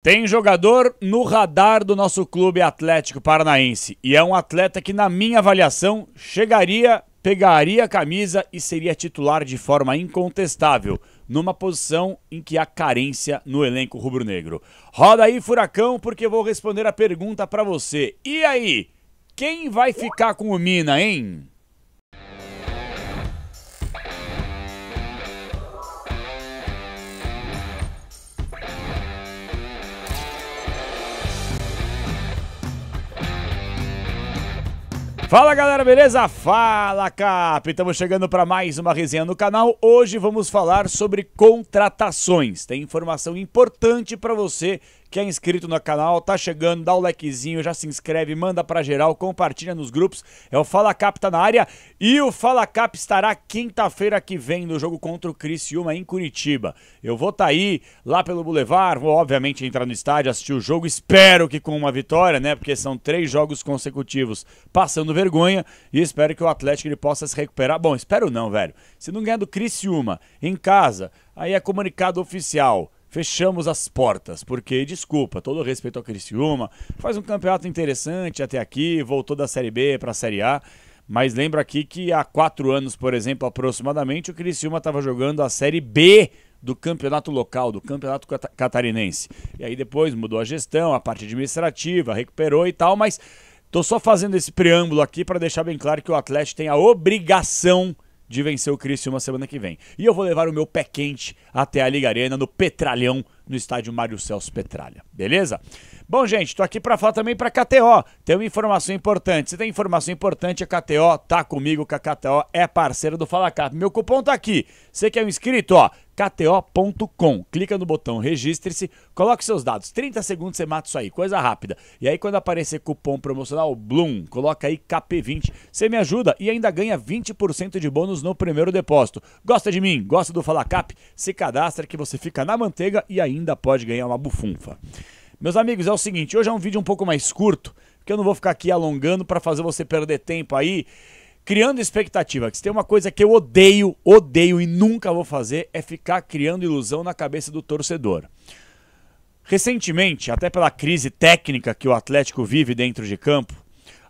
Tem jogador no radar do nosso clube Atlético Paranaense e é um atleta que, na minha avaliação, chegaria, pegaria a camisa e seria titular de forma incontestável, numa posição em que há carência no elenco rubro-negro. Roda aí, Furacão, porque eu vou responder a pergunta para você. E aí, quem vai ficar com o Mina, hein? Fala galera, beleza? Fala Cap! Estamos chegando para mais uma resenha no canal. Hoje vamos falar sobre contratações. Tem informação importante para você que é inscrito no canal, tá chegando, dá o likezinho, já se inscreve, manda pra geral, compartilha nos grupos. É o Fala Cap tá na área e o Fala Cap estará quinta-feira que vem no jogo contra o Criciúma em Curitiba. Eu vou tá aí, lá pelo Boulevard, vou obviamente entrar no estádio, assistir o jogo, espero que com uma vitória, né? Porque são três jogos consecutivos passando vergonha e espero que o Atlético ele possa se recuperar. Bom, espero não, velho. Se não ganhar do Criciúma em casa, aí é comunicado oficial fechamos as portas, porque, desculpa, todo respeito ao Criciúma, faz um campeonato interessante até aqui, voltou da Série B para a Série A, mas lembra aqui que há quatro anos, por exemplo, aproximadamente, o Criciúma estava jogando a Série B do campeonato local, do campeonato catarinense. E aí depois mudou a gestão, a parte administrativa, recuperou e tal, mas tô só fazendo esse preâmbulo aqui para deixar bem claro que o Atlético tem a obrigação de vencer o uma semana que vem. E eu vou levar o meu pé quente até a Liga Arena, no Petralhão, no estádio Mário Celso Petralha. Beleza? Bom, gente, tô aqui para falar também para KTO. Tem uma informação importante. Se tem informação importante, a KTO tá comigo, que a KTO é parceira do Fala Cap. Meu cupom tá aqui. Você que é um inscrito, ó, KTO.com. Clica no botão registre-se, coloque seus dados. 30 segundos você mata isso aí, coisa rápida. E aí, quando aparecer cupom promocional Bloom, coloca aí KP20. Você me ajuda e ainda ganha 20% de bônus no primeiro depósito. Gosta de mim? Gosta do Fala Cap? Se cadastra que você fica na manteiga e ainda pode ganhar uma bufunfa. Meus amigos, é o seguinte, hoje é um vídeo um pouco mais curto, que eu não vou ficar aqui alongando para fazer você perder tempo aí criando expectativa. Que se tem uma coisa que eu odeio, odeio e nunca vou fazer é ficar criando ilusão na cabeça do torcedor. Recentemente, até pela crise técnica que o Atlético vive dentro de campo,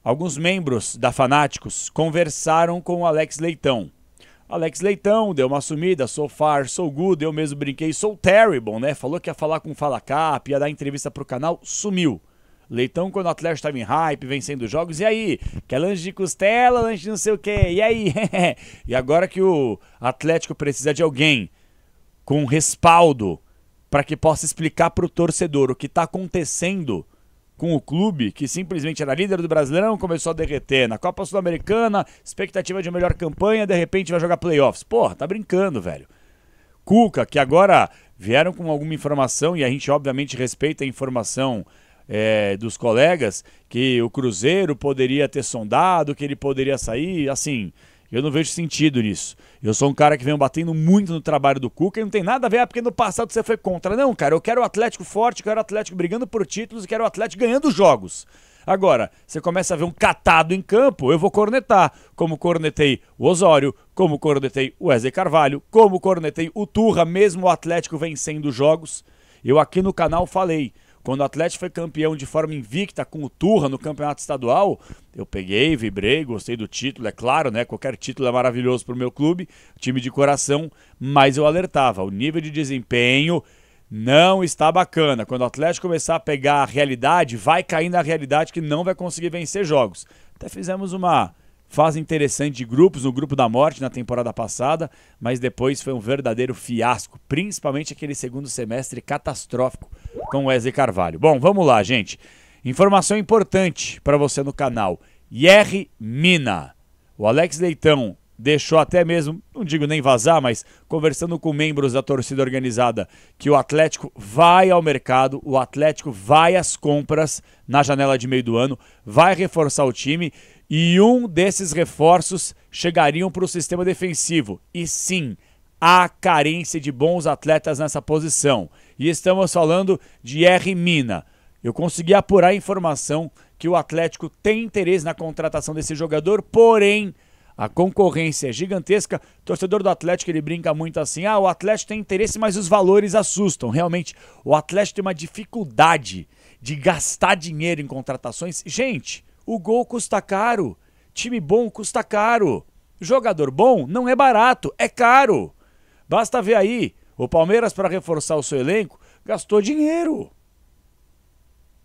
alguns membros da Fanáticos conversaram com o Alex Leitão. Alex Leitão deu uma sumida, sou far, sou good, eu mesmo brinquei, sou terrible, né? Falou que ia falar com o Fala Cap, ia dar entrevista pro canal, sumiu. Leitão, quando o Atlético estava em hype, vencendo jogos, e aí? Quer lanche de costela, lanche de não sei o quê, e aí? e agora que o Atlético precisa de alguém com respaldo para que possa explicar para o torcedor o que está acontecendo com o clube que simplesmente era líder do Brasileirão, começou a derreter. Na Copa Sul-Americana, expectativa de uma melhor campanha, de repente vai jogar playoffs. Porra, tá brincando, velho. Cuca, que agora vieram com alguma informação, e a gente obviamente respeita a informação é, dos colegas que o Cruzeiro poderia ter sondado, que ele poderia sair, assim. Eu não vejo sentido nisso. Eu sou um cara que vem batendo muito no trabalho do Cuca e não tem nada a ver, ah, porque no passado você foi contra. Não, cara, eu quero o Atlético forte, quero o Atlético brigando por títulos e quero o Atlético ganhando jogos. Agora, você começa a ver um catado em campo, eu vou cornetar, como cornetei o Osório, como cornetei o Eze Carvalho, como cornetei o Turra, mesmo o Atlético vencendo jogos. Eu aqui no canal falei, quando o Atlético foi campeão de forma invicta com o Turra no campeonato estadual, eu peguei, vibrei, gostei do título, é claro, né? Qualquer título é maravilhoso para o meu clube, time de coração, mas eu alertava: o nível de desempenho não está bacana. Quando o Atlético começar a pegar a realidade, vai cair na realidade que não vai conseguir vencer jogos. Até fizemos uma fase interessante de grupos, no grupo da morte na temporada passada, mas depois foi um verdadeiro fiasco, principalmente aquele segundo semestre catastrófico com o Wesley Carvalho. Bom, vamos lá, gente. Informação importante para você no canal. IR Mina. O Alex Leitão deixou até mesmo, não digo nem vazar, mas conversando com membros da torcida organizada, que o Atlético vai ao mercado, o Atlético vai às compras na janela de meio do ano, vai reforçar o time e um desses reforços chegariam para o sistema defensivo. E sim, há carência de bons atletas nessa posição. E estamos falando de R. Mina. Eu consegui apurar a informação que o Atlético tem interesse na contratação desse jogador, porém a concorrência é gigantesca. O torcedor do Atlético ele brinca muito assim: ah, o Atlético tem interesse, mas os valores assustam. Realmente, o Atlético tem uma dificuldade de gastar dinheiro em contratações. Gente, o gol custa caro. Time bom custa caro. Jogador bom não é barato, é caro. Basta ver aí, o Palmeiras para reforçar o seu elenco gastou dinheiro.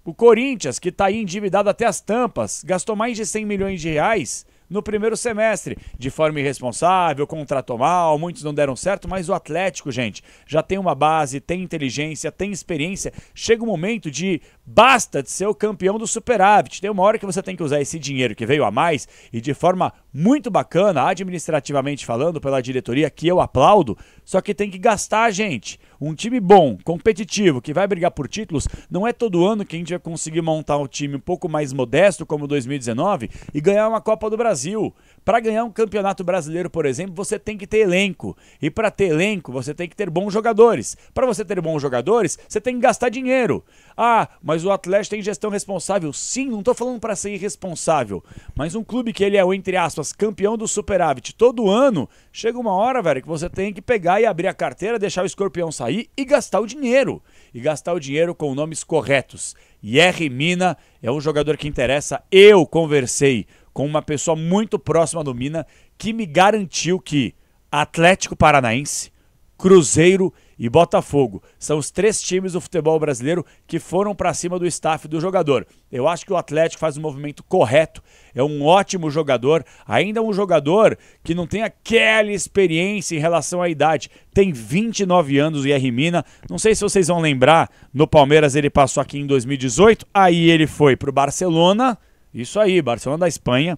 O Corinthians, que está aí endividado até as tampas, gastou mais de 100 milhões de reais no primeiro semestre, de forma irresponsável, contratou mal, muitos não deram certo, mas o Atlético, gente, já tem uma base, tem inteligência, tem experiência. Chega o um momento de basta de ser o campeão do superávit. Tem uma hora que você tem que usar esse dinheiro que veio a mais e de forma muito bacana, administrativamente falando, pela diretoria, que eu aplaudo, só que tem que gastar, gente. Um time bom, competitivo, que vai brigar por títulos, não é todo ano que a gente vai conseguir montar um time um pouco mais modesto, como 2019, e ganhar uma Copa do Brasil. Para ganhar um campeonato brasileiro, por exemplo, você tem que ter elenco. E para ter elenco, você tem que ter bons jogadores. Para você ter bons jogadores, você tem que gastar dinheiro. Ah, mas o Atlético tem gestão responsável. Sim, não estou falando para ser irresponsável, mas um clube que ele é o, entre aspas, campeão do superávit todo ano, chega uma hora, velho, que você tem que pegar e abrir a carteira, deixar o escorpião sair e gastar o dinheiro. E gastar o dinheiro com nomes corretos. R Mina é um jogador que interessa. Eu conversei com uma pessoa muito próxima do Mina que me garantiu que Atlético Paranaense, Cruzeiro e Botafogo. São os três times do futebol brasileiro que foram para cima do staff do jogador. Eu acho que o Atlético faz um movimento correto, é um ótimo jogador, ainda um jogador que não tem aquela experiência em relação à idade. Tem 29 anos e é Rimina. Não sei se vocês vão lembrar, no Palmeiras ele passou aqui em 2018, aí ele foi para o Barcelona, isso aí, Barcelona da Espanha.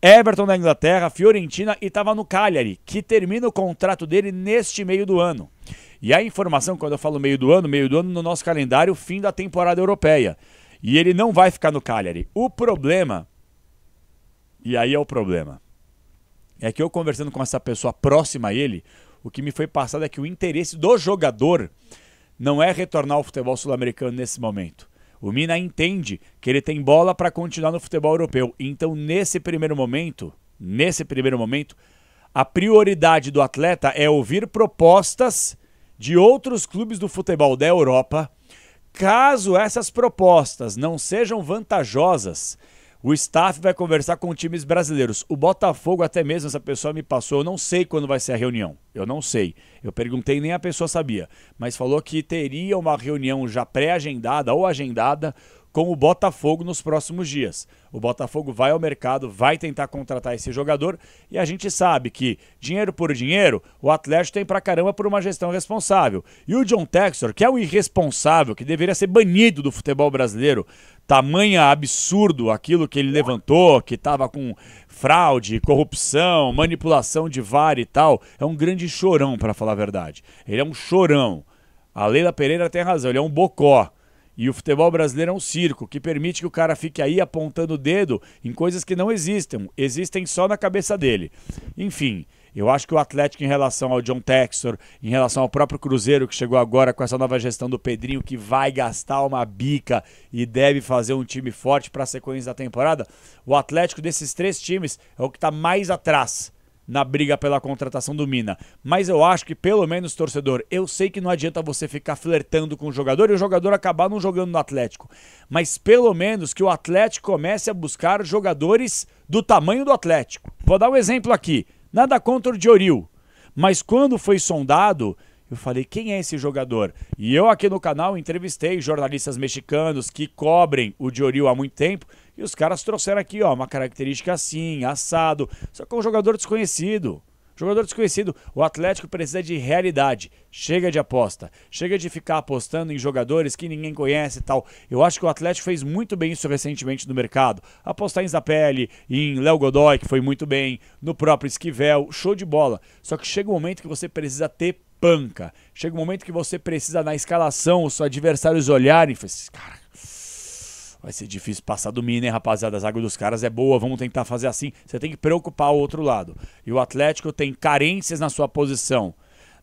Everton da Inglaterra, Fiorentina e estava no Cagliari, que termina o contrato dele neste meio do ano. E a informação, quando eu falo meio do ano, meio do ano no nosso calendário, fim da temporada europeia. E ele não vai ficar no Cagliari. O problema, e aí é o problema, é que eu conversando com essa pessoa próxima a ele, o que me foi passado é que o interesse do jogador não é retornar ao futebol sul-americano nesse momento. O Mina entende que ele tem bola para continuar no futebol europeu. Então, nesse primeiro momento, nesse primeiro momento, a prioridade do atleta é ouvir propostas de outros clubes do futebol da Europa, caso essas propostas não sejam vantajosas, o staff vai conversar com times brasileiros. O Botafogo, até mesmo, essa pessoa me passou. Eu não sei quando vai ser a reunião. Eu não sei. Eu perguntei, nem a pessoa sabia. Mas falou que teria uma reunião já pré-agendada ou agendada com o Botafogo nos próximos dias. O Botafogo vai ao mercado, vai tentar contratar esse jogador e a gente sabe que dinheiro por dinheiro, o Atlético tem pra caramba por uma gestão responsável. E o John Textor, que é o irresponsável, que deveria ser banido do futebol brasileiro, tamanha absurdo aquilo que ele levantou, que estava com fraude, corrupção, manipulação de VAR e tal, é um grande chorão, para falar a verdade. Ele é um chorão. A Leila Pereira tem razão, ele é um bocó e o futebol brasileiro é um circo que permite que o cara fique aí apontando o dedo em coisas que não existem, existem só na cabeça dele. Enfim, eu acho que o Atlético, em relação ao John Textor, em relação ao próprio Cruzeiro, que chegou agora com essa nova gestão do Pedrinho, que vai gastar uma bica e deve fazer um time forte para a sequência da temporada, o Atlético desses três times é o que está mais atrás na briga pela contratação do Mina. Mas eu acho que, pelo menos, torcedor, eu sei que não adianta você ficar flertando com o jogador e o jogador acabar não jogando no Atlético. Mas pelo menos que o Atlético comece a buscar jogadores do tamanho do Atlético. Vou dar um exemplo aqui. Nada contra o Dioril. Mas quando foi sondado, eu falei, quem é esse jogador? E eu aqui no canal entrevistei jornalistas mexicanos que cobrem o Dioril há muito tempo e os caras trouxeram aqui, ó, uma característica assim, assado, só que é um jogador desconhecido. Jogador desconhecido, o Atlético precisa de realidade. Chega de aposta. Chega de ficar apostando em jogadores que ninguém conhece e tal. Eu acho que o Atlético fez muito bem isso recentemente no mercado. Apostar em Zapelli, em Léo Godoy, que foi muito bem, no próprio Esquivel, show de bola. Só que chega um momento que você precisa ter panca Chega um momento que você precisa, na escalação, os adversários olharem e falarem: assim, cara, vai ser difícil passar do Mina, hein, rapaziada? A zaga dos caras é boa, vamos tentar fazer assim. Você tem que preocupar o outro lado. E o Atlético tem carências na sua posição.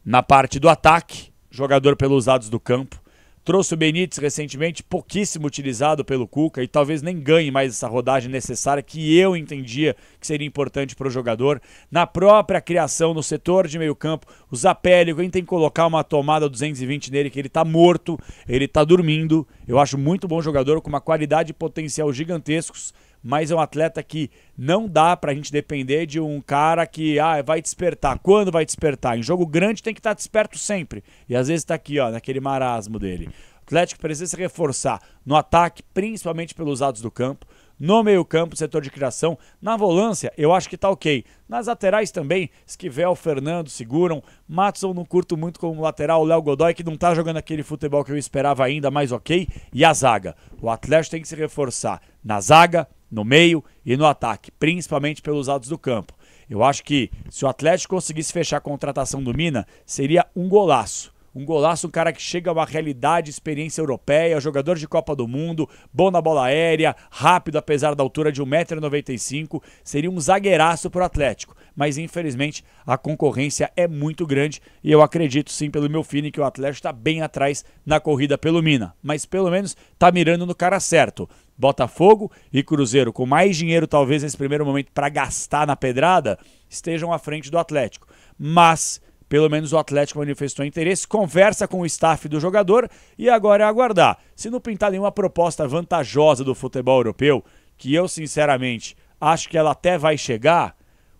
Na parte do ataque, jogador pelos lados do campo. Trouxe o Benítez recentemente, pouquíssimo utilizado pelo Cuca e talvez nem ganhe mais essa rodagem necessária que eu entendia que seria importante para o jogador. Na própria criação, no setor de meio campo, o Zapelli, alguém tem que colocar uma tomada 220 nele, que ele está morto, ele está dormindo. Eu acho muito bom jogador, com uma qualidade e potencial gigantescos mas é um atleta que não dá para a gente depender de um cara que ah, vai despertar. Quando vai despertar? Em jogo grande tem que estar tá desperto sempre. E às vezes está aqui, ó, naquele marasmo dele. O Atlético precisa se reforçar no ataque, principalmente pelos lados do campo. No meio-campo, setor de criação. Na volância, eu acho que está ok. Nas laterais também, Esquivel, Fernando seguram. Matson não curto muito como lateral. Léo Godoy, que não está jogando aquele futebol que eu esperava ainda, mas ok. E a zaga. O Atlético tem que se reforçar na zaga, no meio e no ataque, principalmente pelos lados do campo. Eu acho que se o Atlético conseguisse fechar a contratação do Mina, seria um golaço. Um golaço, um cara que chega a uma realidade, experiência europeia, jogador de Copa do Mundo, bom na bola aérea, rápido apesar da altura de 1,95m, seria um zagueiraço para o Atlético. Mas infelizmente a concorrência é muito grande e eu acredito sim pelo meu feeling que o Atlético está bem atrás na corrida pelo Mina. Mas pelo menos está mirando no cara certo. Botafogo e Cruzeiro, com mais dinheiro talvez nesse primeiro momento para gastar na pedrada, estejam à frente do Atlético. Mas pelo menos o Atlético manifestou interesse, conversa com o staff do jogador e agora é aguardar. Se não pintar nenhuma proposta vantajosa do futebol europeu, que eu sinceramente acho que ela até vai chegar,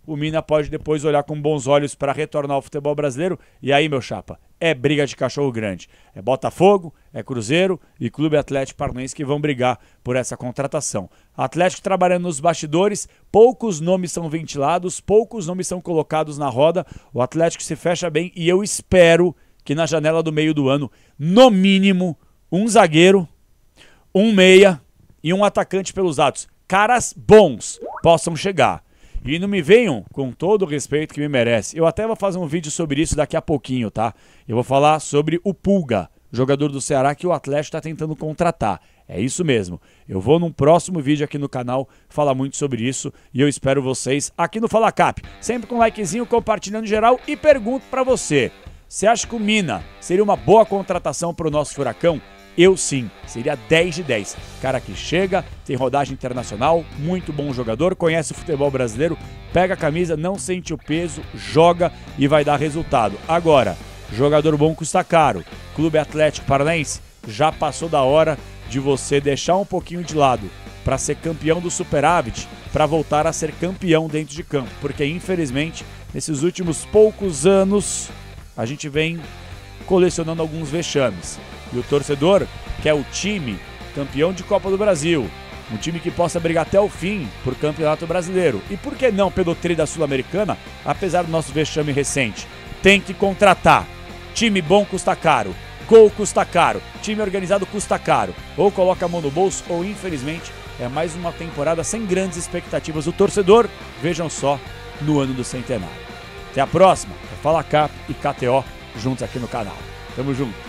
o Mina pode depois olhar com bons olhos para retornar ao futebol brasileiro. E aí, meu chapa, é briga de cachorro grande. É Botafogo, é Cruzeiro e Clube Atlético Paranaense que vão brigar por essa contratação. Atlético trabalhando nos bastidores, poucos nomes são ventilados, poucos nomes são colocados na roda. O Atlético se fecha bem e eu espero que na janela do meio do ano, no mínimo, um zagueiro, um meia e um atacante pelos atos. Caras bons possam chegar. E não me venham com todo o respeito que me merece. Eu até vou fazer um vídeo sobre isso daqui a pouquinho, tá? Eu vou falar sobre o Pulga, jogador do Ceará que o Atlético está tentando contratar. É isso mesmo. Eu vou num próximo vídeo aqui no canal falar muito sobre isso e eu espero vocês aqui no Fala Cap. Sempre com likezinho, compartilhando geral e pergunto para você: você acha que o Mina seria uma boa contratação para o nosso Furacão? eu sim, seria 10 de 10. Cara que chega, tem rodagem internacional, muito bom jogador, conhece o futebol brasileiro, pega a camisa, não sente o peso, joga e vai dar resultado. Agora, jogador bom custa caro. Clube Atlético Paranaense já passou da hora de você deixar um pouquinho de lado para ser campeão do superávit, para voltar a ser campeão dentro de campo, porque infelizmente nesses últimos poucos anos a gente vem colecionando alguns vexames. E o torcedor quer o time campeão de Copa do Brasil, um time que possa brigar até o fim por Campeonato Brasileiro. E por que não pelo tri da Sul-Americana, apesar do nosso vexame recente? Tem que contratar. Time bom custa caro, gol custa caro, time organizado custa caro. Ou coloca a mão no bolso, ou infelizmente é mais uma temporada sem grandes expectativas do torcedor. Vejam só no ano do centenário. Até a próxima. É Fala Cap e KTO juntos aqui no canal. Tamo junto.